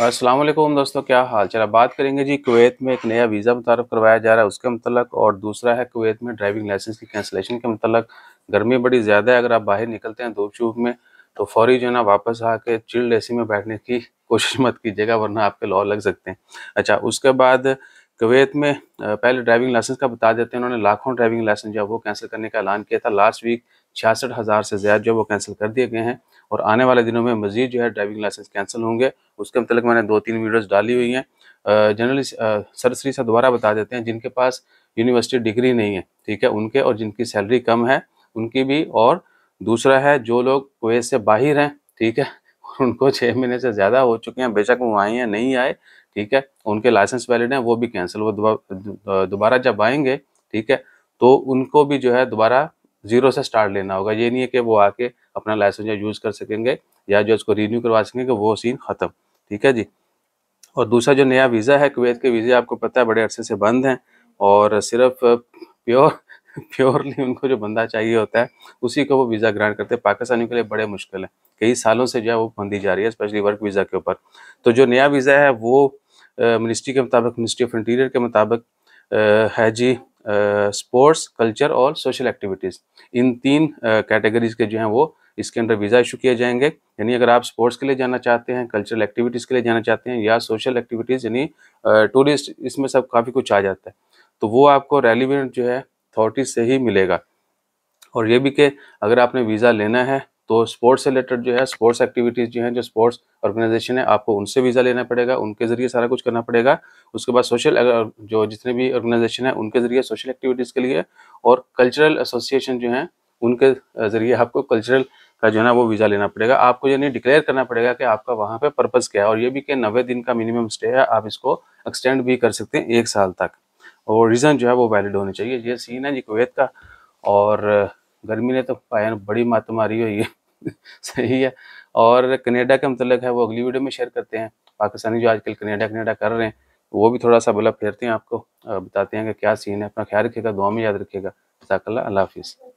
अस्सलाम वालेकुम दोस्तों क्या हाल चाल बात करेंगे जी कुवैत में एक नया वीज़ा मुतारफ़ करवाया जा रहा है उसके मतलब और दूसरा है कुवैत में ड्राइविंग लाइसेंस की कैंसिलेशन के मतलब गर्मी बड़ी ज़्यादा है अगर आप बाहर निकलते हैं धूप शूप में तो फौरी जो है ना वापस आके चिल्ड एसी में बैठने की कोशिश मत कीजिएगा वरना आपके लॉ लग सकते हैं अच्छा उसके बाद कुवैत में uh, पहले ड्राइविंग लाइसेंस का बता देते हैं उन्होंने लाखों ड्राइविंग लाइसेंस जो है वो कैंसिल करने का ऐलान किया था लास्ट वीक छियासठ हज़ार से ज़्यादा जो है वो कैंसिल कर दिए गए हैं और आने वाले दिनों में मजीद जो है ड्राइविंग लाइसेंस कैंसिल होंगे उसके मतलब मैंने दो तीन वीडियोज़ डाली हुई हैं जनरली सरसरी से दोबारा बता देते हैं जिनके पास यूनिवर्सिटी डिग्री नहीं है ठीक है उनके और जिनकी सैलरी कम है उनकी भी और दूसरा है जो लोग कुवैत से बाहर हैं ठीक है उनको छः महीने से ज़्यादा हो चुके हैं बेशक वो आए हैं नहीं आए ठीक है उनके लाइसेंस वैलिड हैं वो भी कैंसिल वो दोबारा जब आएंगे ठीक है तो उनको भी जो है दोबारा जीरो से स्टार्ट लेना होगा ये नहीं है कि वो आके अपना लाइसेंस यूज़ कर सकेंगे या जो उसको रिन्यू करवा सकेंगे वो सीन ख़त्म ठीक है जी और दूसरा जो नया वीज़ा है कुवैत के वीज़े आपको पता है बड़े अरसे से बंद हैं और सिर्फ प्योर प्योरली उनको जो बंदा चाहिए होता है उसी को वो वीज़ा ग्रांट करते हैं पाकिस्तानियों के लिए बड़े मुश्किल है कई सालों से जो है वो बंदी जा रही है स्पेशली वर्क वीज़ा के ऊपर तो जो नया वीज़ा है वो मिनिस्ट्री के मुताबिक मिनिस्ट्री ऑफ इंटीरियर के मुताबिक है जी स्पोर्ट्स कल्चर और सोशल एक्टिविटीज़ इन तीन कैटेगरीज के जो हैं वो इसके अंदर वीज़ा इशू किए जाएंगे यानी अगर आप स्पोर्ट्स के लिए जाना चाहते हैं कल्चरल एक्टिविटीज़ के लिए जाना चाहते हैं या सोशल एक्टिविटीज़ यानी टूरिस्ट इसमें सब काफ़ी कुछ आ जाता है तो वो आपको रेलिवेंट जो है अथॉरिटी से ही मिलेगा और ये भी कि अगर आपने वीज़ा लेना है तो स्पोर्ट्स से रिलेटेड जो है स्पोर्ट्स एक्टिविटीज़ जो हैं जो स्पोर्ट्स ऑर्गेनाइजेशन है आपको उनसे वीज़ा लेना पड़ेगा उनके ज़रिए सारा कुछ करना पड़ेगा उसके बाद सोशल जो जितने भी ऑर्गेनाइजेशन है उनके ज़रिए सोशल एक्टिविटीज़ के लिए और कल्चरल एसोसिएशन जो है उनके ज़रिए आपको कल्चरल का जो है ना वो वीज़ा लेना पड़ेगा आपको यानी डिक्लेयर करना पड़ेगा कि आपका वहाँ पे पर्पज़ क्या है और ये भी कि नब्बे दिन का मिनिमम स्टे है आप इसको एक्सटेंड भी कर सकते हैं एक साल तक और रीज़न जो है वो वैलिड होने चाहिए ये सीन है जी कुवैत का और गर्मी ने तो पाया बड़ी मात मारी हुई है सही है और कनेडा का मतलब है वो अगली वीडियो में शेयर करते हैं पाकिस्तानी जो आजकल कनेडा कनेडा कर रहे हैं वो भी थोड़ा सा बोला फेरते हैं आपको बताते हैं कि क्या सीन है अपना ख्याल रखिएगा दुआ में याद रखिएगा जजाकल्ला अल्लाह हाफिज़